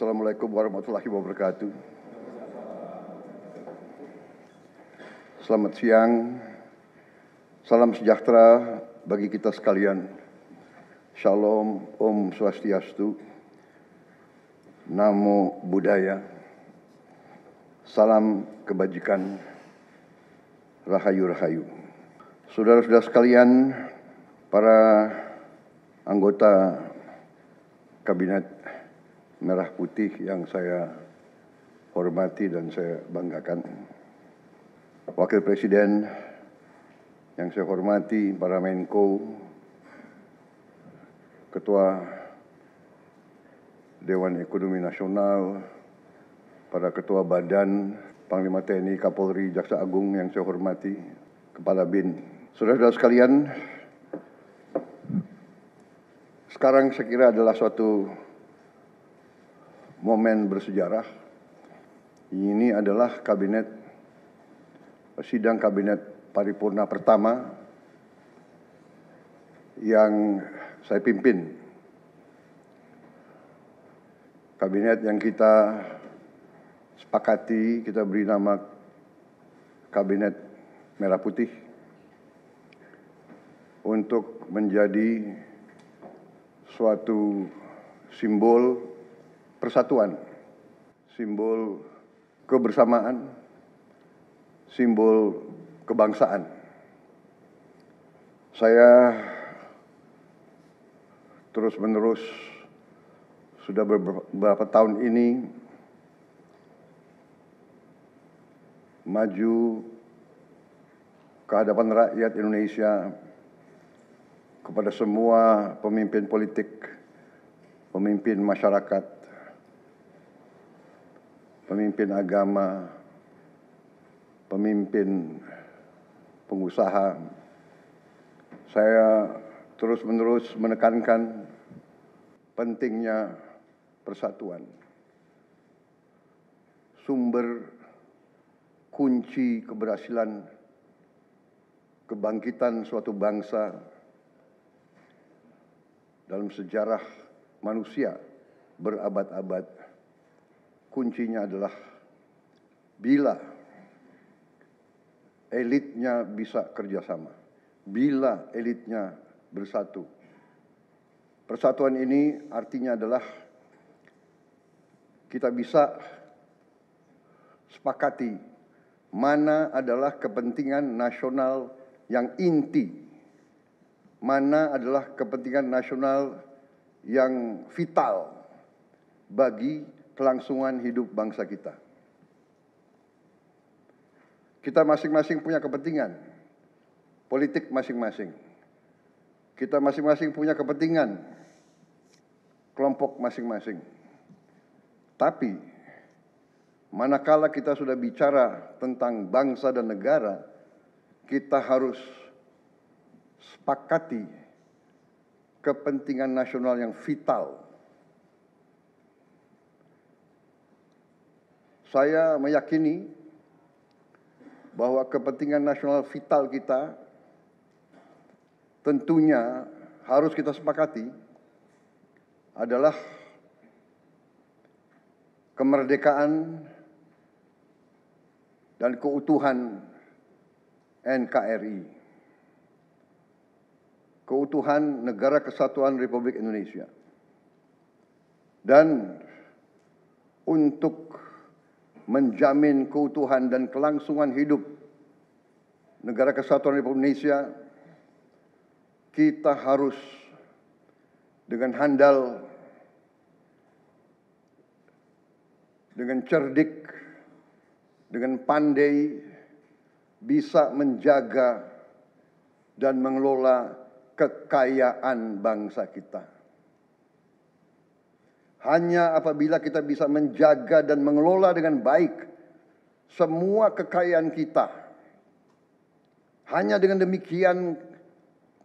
Assalamualaikum warahmatullahi wabarakatuh. Selamat siang. Salam sejahtera bagi kita sekalian. Shalom, Om Swastiastu. Namo Buddhaya. Salam kebajikan. Rahayu-rahayu. Saudara-saudara sekalian, para anggota Kabinet merah putih yang saya hormati dan saya banggakan. Wakil Presiden yang saya hormati, para Menko, Ketua Dewan Ekonomi Nasional, para Ketua Badan, Panglima TNI, Kapolri, Jaksa Agung yang saya hormati, Kepala BIN. Saudara-saudara sekalian, sekarang saya kira adalah suatu momen bersejarah. Ini adalah kabinet sidang kabinet paripurna pertama yang saya pimpin. Kabinet yang kita sepakati, kita beri nama Kabinet Merah Putih untuk menjadi suatu simbol persatuan, simbol kebersamaan, simbol kebangsaan. Saya terus-menerus sudah beberapa tahun ini maju ke hadapan rakyat Indonesia kepada semua pemimpin politik, pemimpin masyarakat, pemimpin agama, pemimpin pengusaha. Saya terus-menerus menekankan pentingnya persatuan. Sumber kunci keberhasilan kebangkitan suatu bangsa dalam sejarah manusia berabad-abad kuncinya adalah bila elitnya bisa kerjasama, bila elitnya bersatu. Persatuan ini artinya adalah kita bisa sepakati mana adalah kepentingan nasional yang inti, mana adalah kepentingan nasional yang vital bagi kelangsungan hidup bangsa kita. Kita masing-masing punya kepentingan, politik masing-masing. Kita masing-masing punya kepentingan, kelompok masing-masing. Tapi, manakala kita sudah bicara tentang bangsa dan negara, kita harus sepakati kepentingan nasional yang vital Saya meyakini bahwa kepentingan nasional vital kita tentunya harus kita sepakati adalah kemerdekaan dan keutuhan NKRI. Keutuhan Negara Kesatuan Republik Indonesia. Dan untuk menjamin keutuhan dan kelangsungan hidup negara kesatuan Republik Indonesia, kita harus dengan handal, dengan cerdik, dengan pandai, bisa menjaga dan mengelola kekayaan bangsa kita. Hanya apabila kita bisa menjaga dan mengelola dengan baik semua kekayaan kita. Hanya dengan demikian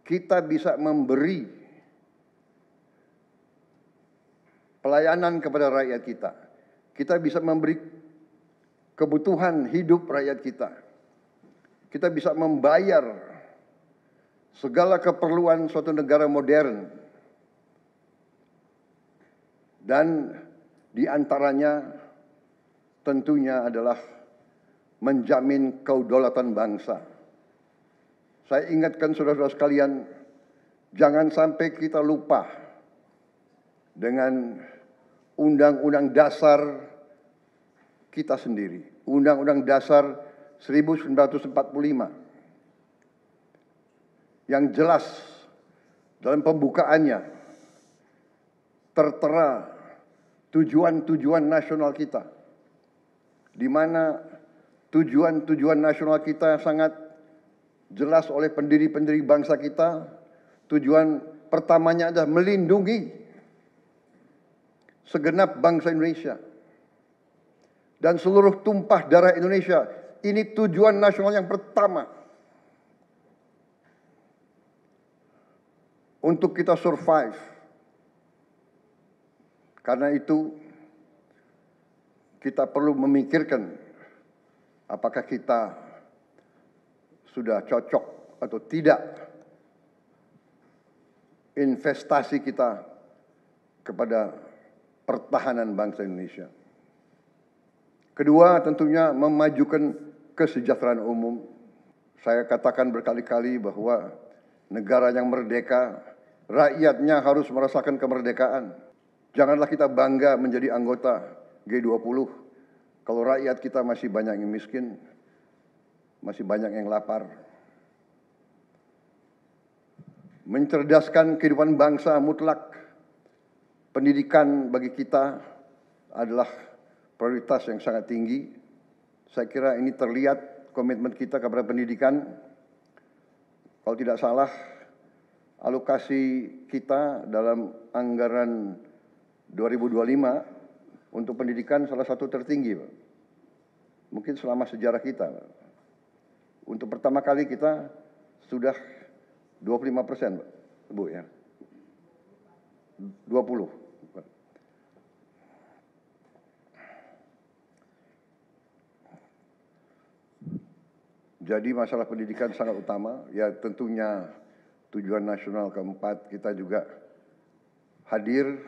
kita bisa memberi pelayanan kepada rakyat kita. Kita bisa memberi kebutuhan hidup rakyat kita. Kita bisa membayar segala keperluan suatu negara modern dan diantaranya tentunya adalah menjamin kedaulatan bangsa. Saya ingatkan saudara-saudara sekalian, jangan sampai kita lupa dengan Undang-Undang Dasar kita sendiri. Undang-Undang Dasar 1945 yang jelas dalam pembukaannya tertera tujuan-tujuan nasional kita. Di mana tujuan-tujuan nasional kita sangat jelas oleh pendiri-pendiri bangsa kita. Tujuan pertamanya adalah melindungi segenap bangsa Indonesia dan seluruh tumpah darah Indonesia. Ini tujuan nasional yang pertama. Untuk kita survive karena itu kita perlu memikirkan apakah kita sudah cocok atau tidak investasi kita kepada pertahanan bangsa Indonesia. Kedua, tentunya memajukan kesejahteraan umum. Saya katakan berkali-kali bahwa negara yang merdeka, rakyatnya harus merasakan kemerdekaan. Janganlah kita bangga menjadi anggota G20 kalau rakyat kita masih banyak yang miskin, masih banyak yang lapar. Mencerdaskan kehidupan bangsa mutlak, pendidikan bagi kita adalah prioritas yang sangat tinggi. Saya kira ini terlihat komitmen kita kepada pendidikan. Kalau tidak salah, alokasi kita dalam anggaran 2025 untuk pendidikan salah satu tertinggi, Pak. Mungkin selama sejarah kita. Pak. Untuk pertama kali kita sudah 25 persen, Bu ya. 20. Jadi masalah pendidikan sangat utama. Ya tentunya tujuan nasional keempat kita juga hadir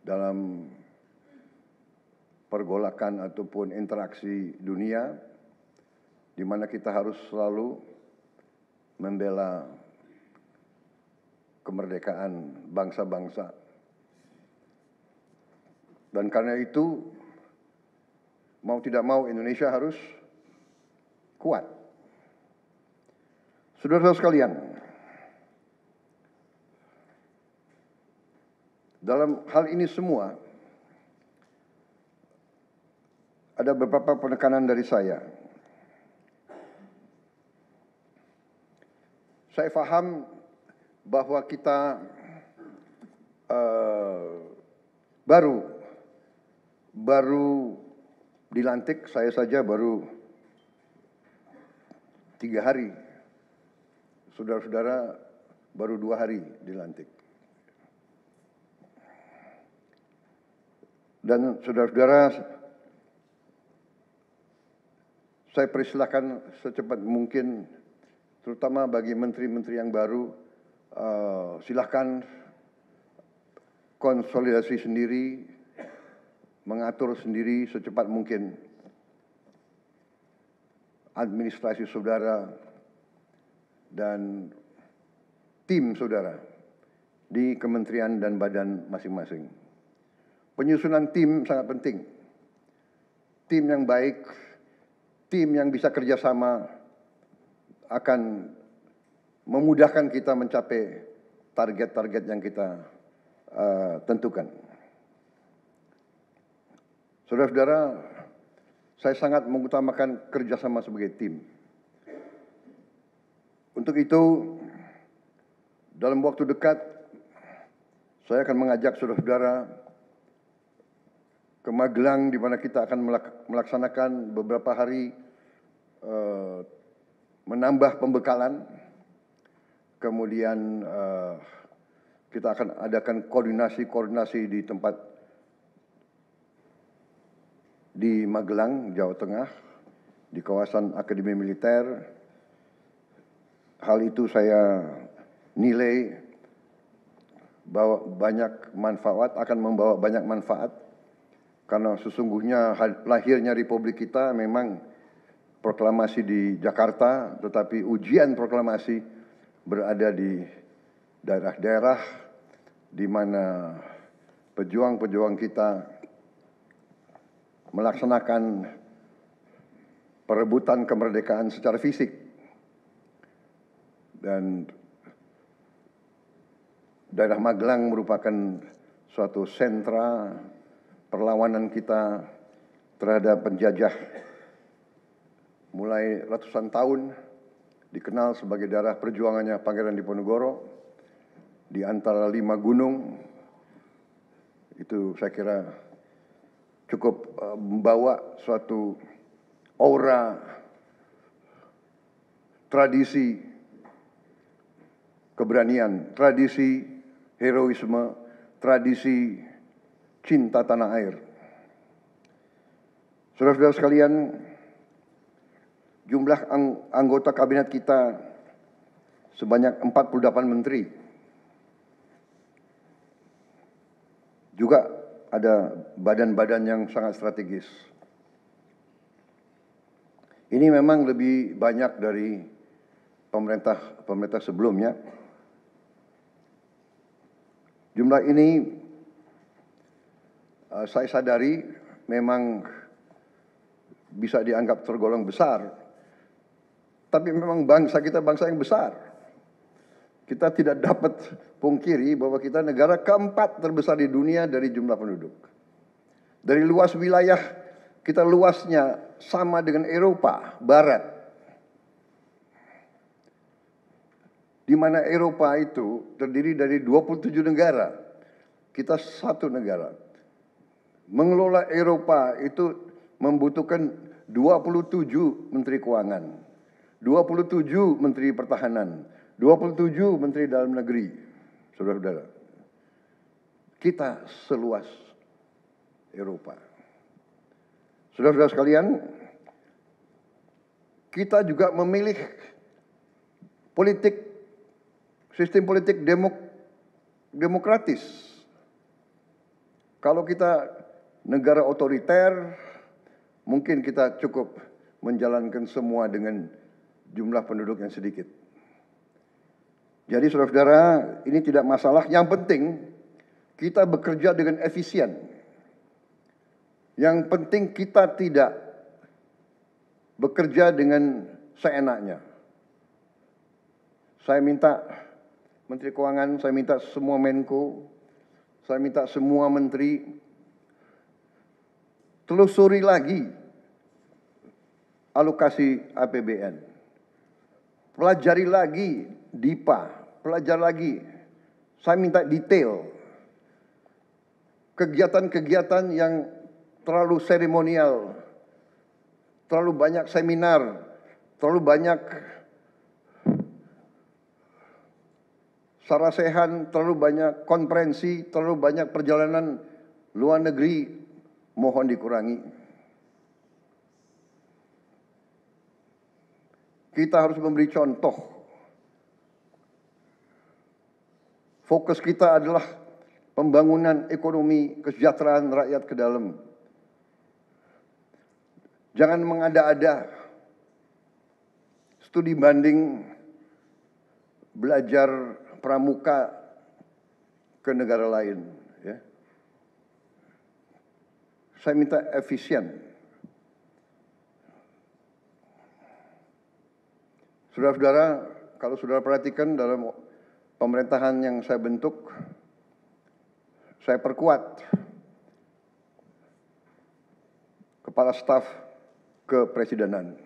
dalam pergolakan ataupun interaksi dunia di mana kita harus selalu membela kemerdekaan bangsa-bangsa. Dan karena itu mau tidak mau Indonesia harus kuat. Saudara-saudara sekalian, Dalam hal ini semua, ada beberapa penekanan dari saya. Saya faham bahwa kita uh, baru baru dilantik saya saja baru tiga hari saudara-saudara baru dua hari dilantik Dan saudara-saudara, saya persilahkan secepat mungkin, terutama bagi menteri-menteri yang baru, uh, silahkan konsolidasi sendiri, mengatur sendiri secepat mungkin administrasi saudara dan tim saudara di kementerian dan badan masing-masing. Penyusunan tim sangat penting. Tim yang baik, tim yang bisa kerjasama akan memudahkan kita mencapai target-target yang kita uh, tentukan. Saudara-saudara, saya sangat mengutamakan kerjasama sebagai tim. Untuk itu, dalam waktu dekat, saya akan mengajak saudara-saudara ke Magelang di mana kita akan melaksanakan beberapa hari uh, menambah pembekalan. Kemudian uh, kita akan adakan koordinasi-koordinasi di tempat di Magelang, Jawa Tengah, di kawasan Akademi Militer. Hal itu saya nilai bahwa banyak manfaat akan membawa banyak manfaat karena sesungguhnya lahirnya republik kita memang proklamasi di Jakarta, tetapi ujian proklamasi berada di daerah-daerah di mana pejuang-pejuang kita melaksanakan perebutan kemerdekaan secara fisik dan daerah Magelang merupakan suatu sentra perlawanan kita terhadap penjajah mulai ratusan tahun dikenal sebagai darah perjuangannya Pangeran Diponegoro di antara lima gunung itu saya kira cukup eh, membawa suatu aura tradisi keberanian, tradisi heroisme, tradisi cinta tanah air. Saudara-saudara sekalian, jumlah anggota kabinet kita sebanyak 48 menteri. Juga ada badan-badan yang sangat strategis. Ini memang lebih banyak dari pemerintah pemerintah sebelumnya. Jumlah ini Eh, saya sadari memang bisa dianggap tergolong besar. Tapi memang bangsa kita bangsa yang besar. Kita tidak dapat pungkiri bahwa kita negara keempat terbesar di dunia dari jumlah penduduk. Dari luas wilayah kita luasnya sama dengan Eropa Barat. Di mana Eropa itu terdiri dari 27 negara. Kita satu negara mengelola Eropa itu membutuhkan 27 menteri keuangan, 27 menteri pertahanan, 27 menteri dalam negeri. Saudara-saudara, kita seluas Eropa. Saudara-saudara sekalian, kita juga memilih politik sistem politik demok, demokratis. Kalau kita negara otoriter, mungkin kita cukup menjalankan semua dengan jumlah penduduk yang sedikit. Jadi saudara-saudara, ini tidak masalah. Yang penting kita bekerja dengan efisien. Yang penting kita tidak bekerja dengan seenaknya. Saya minta Menteri Keuangan, saya minta semua Menko, saya minta semua Menteri telusuri lagi alokasi APBN. Pelajari lagi DIPA, pelajar lagi. Saya minta detail. Kegiatan-kegiatan yang terlalu seremonial, terlalu banyak seminar, terlalu banyak sarasehan, terlalu banyak konferensi, terlalu banyak perjalanan luar negeri, mohon dikurangi. Kita harus memberi contoh. Fokus kita adalah pembangunan ekonomi kesejahteraan rakyat ke dalam. Jangan mengada-ada studi banding belajar pramuka ke negara lain. Saya minta efisien. Saudara-saudara, kalau saudara perhatikan dalam pemerintahan yang saya bentuk, saya perkuat kepala staf kepresidenan.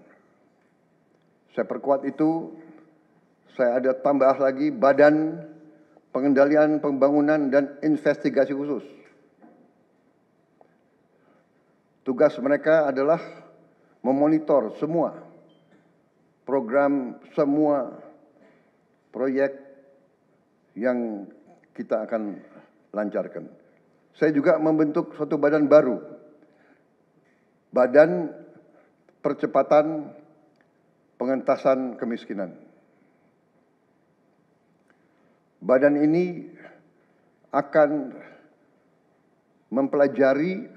Saya perkuat itu, saya ada tambah lagi badan pengendalian pembangunan dan investigasi khusus. Tugas mereka adalah memonitor semua program, semua proyek yang kita akan lancarkan. Saya juga membentuk suatu badan baru, Badan Percepatan Pengentasan Kemiskinan. Badan ini akan mempelajari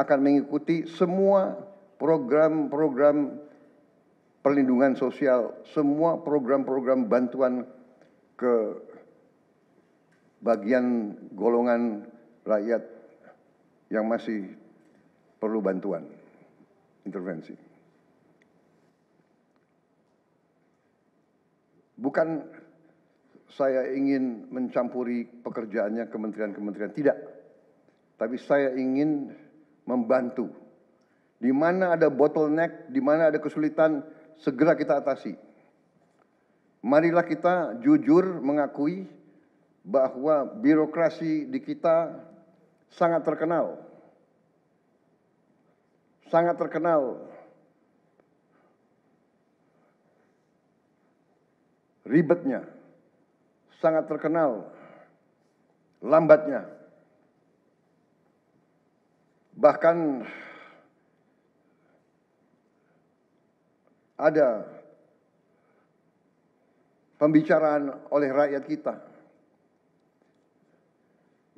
akan mengikuti semua program-program perlindungan sosial, semua program-program bantuan ke bagian golongan rakyat yang masih perlu bantuan intervensi. Bukan saya ingin mencampuri pekerjaannya kementerian-kementerian, tidak. Tapi saya ingin membantu. Di mana ada bottleneck, di mana ada kesulitan, segera kita atasi. Marilah kita jujur mengakui bahwa birokrasi di kita sangat terkenal. Sangat terkenal. Ribetnya. Sangat terkenal. Lambatnya. Bahkan ada pembicaraan oleh rakyat kita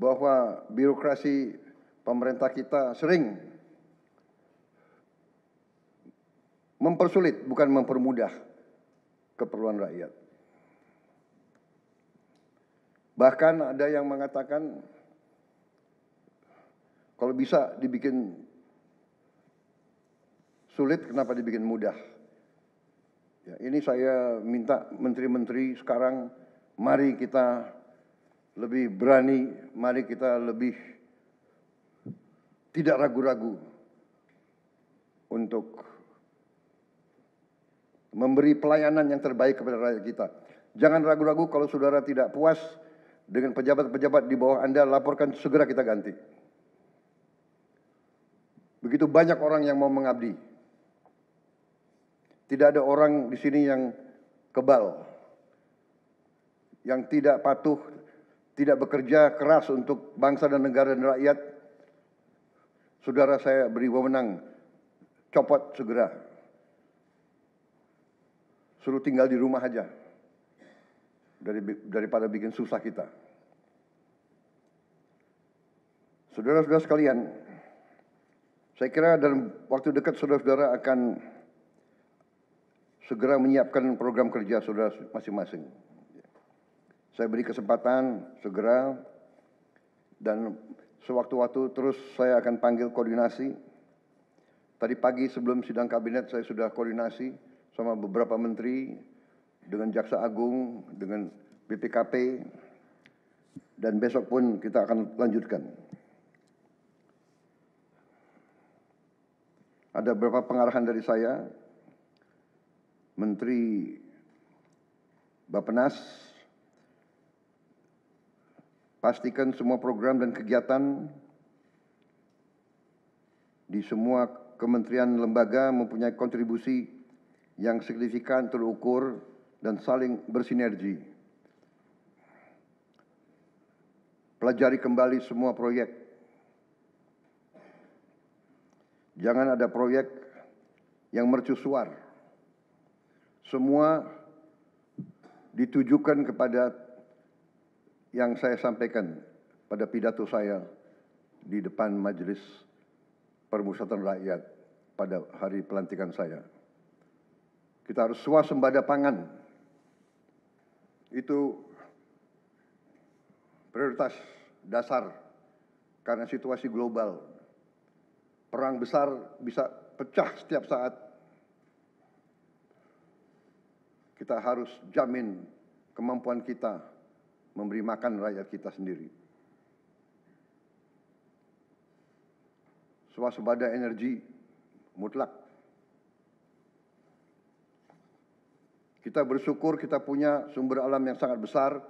bahwa birokrasi pemerintah kita sering mempersulit bukan mempermudah keperluan rakyat. Bahkan ada yang mengatakan kalau bisa dibikin sulit, kenapa dibikin mudah? Ya, ini saya minta menteri-menteri sekarang, mari kita lebih berani, mari kita lebih tidak ragu-ragu untuk memberi pelayanan yang terbaik kepada rakyat kita. Jangan ragu-ragu kalau saudara tidak puas dengan pejabat-pejabat di bawah Anda, laporkan segera kita ganti. Begitu banyak orang yang mau mengabdi. Tidak ada orang di sini yang kebal, yang tidak patuh, tidak bekerja keras untuk bangsa dan negara dan rakyat. Saudara saya beri wewenang, copot segera. Suruh tinggal di rumah aja dari, daripada bikin susah kita. Saudara-saudara sekalian, saya kira dalam waktu dekat saudara-saudara akan segera menyiapkan program kerja saudara masing-masing. Saya beri kesempatan segera dan sewaktu-waktu terus saya akan panggil koordinasi. Tadi pagi sebelum sidang kabinet saya sudah koordinasi sama beberapa menteri dengan Jaksa Agung, dengan BPKP dan besok pun kita akan lanjutkan. Ada beberapa pengarahan dari saya, Menteri Bapenas, pastikan semua program dan kegiatan di semua kementerian lembaga mempunyai kontribusi yang signifikan terukur dan saling bersinergi. Pelajari kembali semua proyek Jangan ada proyek yang mercusuar. Semua ditujukan kepada yang saya sampaikan pada pidato saya di depan Majelis Permusatan Rakyat pada hari pelantikan saya. Kita harus swasembada pangan. Itu prioritas dasar karena situasi global Perang besar bisa pecah setiap saat. Kita harus jamin kemampuan kita memberi makan rakyat kita sendiri. Swasembada energi mutlak. Kita bersyukur kita punya sumber alam yang sangat besar.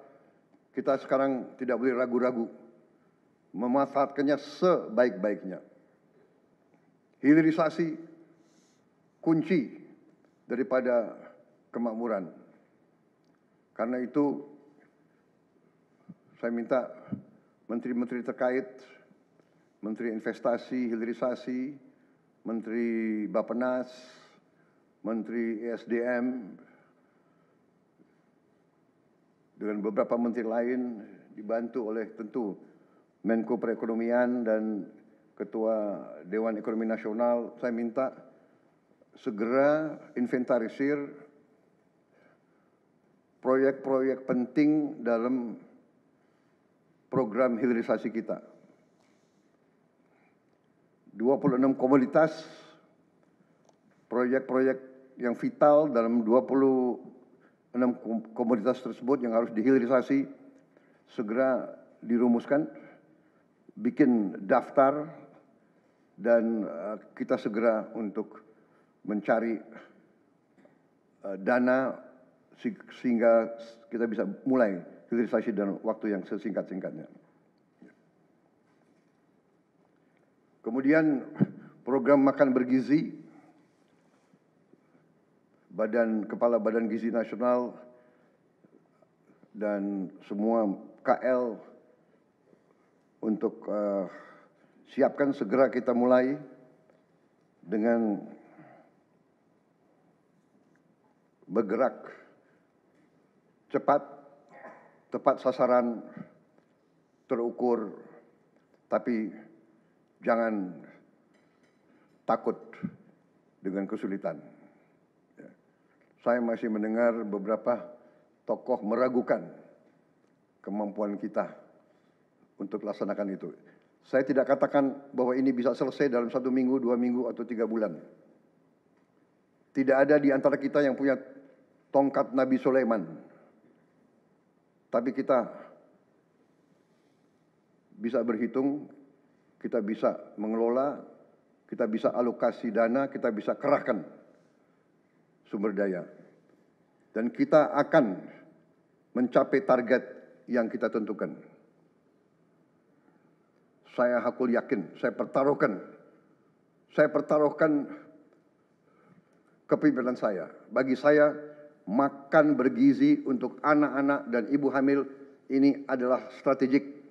Kita sekarang tidak boleh ragu-ragu memanfaatkannya sebaik-baiknya hilirisasi kunci daripada kemakmuran. Karena itu saya minta menteri-menteri terkait, menteri investasi, hilirisasi, menteri Bapenas, menteri ESDM, dengan beberapa menteri lain dibantu oleh tentu Menko Perekonomian dan Ketua Dewan Ekonomi Nasional, saya minta segera inventarisir proyek-proyek penting dalam program hilirisasi kita. 26 komoditas, proyek-proyek yang vital dalam 26 komoditas tersebut yang harus dihilirisasi segera dirumuskan, bikin daftar dan eh, kita segera untuk mencari eh, dana sehingga kita bisa mulai hilirisasi dalam waktu yang sesingkat-singkatnya. Kemudian program makan bergizi, Badan Kepala Badan Gizi Nasional dan semua KL untuk uh, siapkan segera kita mulai dengan bergerak cepat, tepat sasaran, terukur, tapi jangan takut dengan kesulitan. Ya. Saya masih mendengar beberapa tokoh meragukan kemampuan kita untuk laksanakan itu. Saya tidak katakan bahwa ini bisa selesai dalam satu minggu, dua minggu, atau tiga bulan. Tidak ada di antara kita yang punya tongkat Nabi Sulaiman. Tapi kita bisa berhitung, kita bisa mengelola, kita bisa alokasi dana, kita bisa kerahkan sumber daya. Dan kita akan mencapai target yang kita tentukan saya hakul yakin, saya pertaruhkan, saya pertaruhkan kepimpinan saya. Bagi saya, makan bergizi untuk anak-anak dan ibu hamil ini adalah strategik.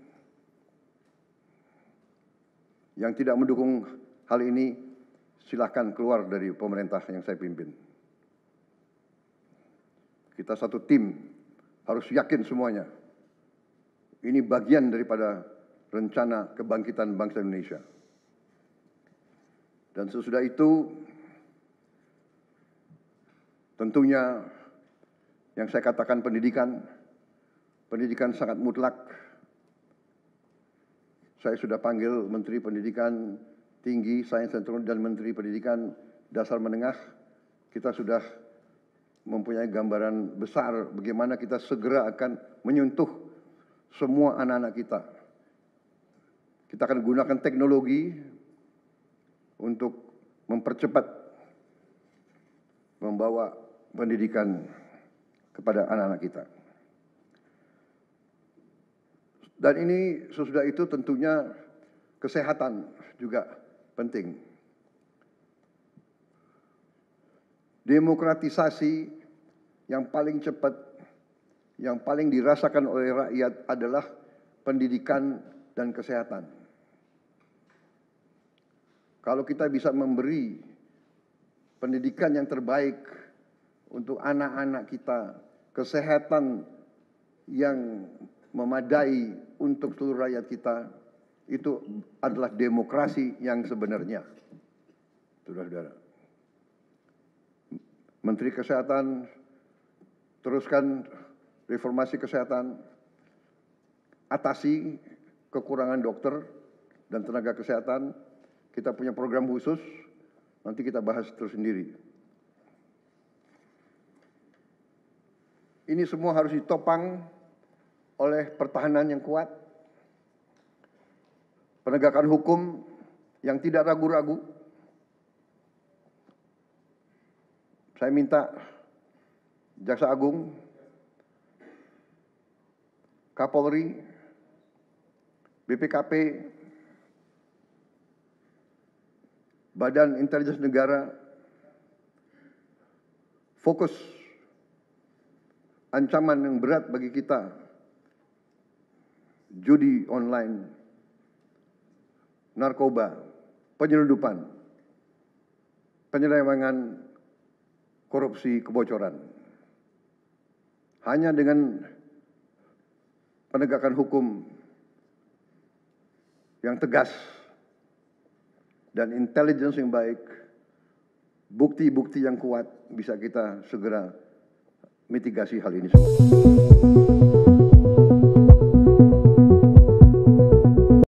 Yang tidak mendukung hal ini, silahkan keluar dari pemerintah yang saya pimpin. Kita satu tim, harus yakin semuanya. Ini bagian daripada rencana kebangkitan bangsa Indonesia. Dan sesudah itu tentunya yang saya katakan pendidikan, pendidikan sangat mutlak. Saya sudah panggil Menteri Pendidikan Tinggi, Sains dan Teknologi dan Menteri Pendidikan Dasar Menengah. Kita sudah mempunyai gambaran besar bagaimana kita segera akan menyentuh semua anak-anak kita kita akan gunakan teknologi untuk mempercepat membawa pendidikan kepada anak-anak kita. Dan ini sesudah itu tentunya kesehatan juga penting. Demokratisasi yang paling cepat, yang paling dirasakan oleh rakyat adalah pendidikan dan kesehatan kalau kita bisa memberi pendidikan yang terbaik untuk anak-anak kita, kesehatan yang memadai untuk seluruh rakyat kita, itu adalah demokrasi yang sebenarnya. Saudara-saudara. Menteri Kesehatan teruskan reformasi kesehatan, atasi kekurangan dokter dan tenaga kesehatan, kita punya program khusus, nanti kita bahas terus sendiri. Ini semua harus ditopang oleh pertahanan yang kuat, penegakan hukum yang tidak ragu-ragu. Saya minta Jaksa Agung, Kapolri, BPKP, Badan Intelijen Negara fokus ancaman yang berat bagi kita judi online narkoba penyelundupan penyelewengan korupsi kebocoran hanya dengan penegakan hukum yang tegas dan intelligence yang baik, bukti-bukti yang kuat bisa kita segera mitigasi hal ini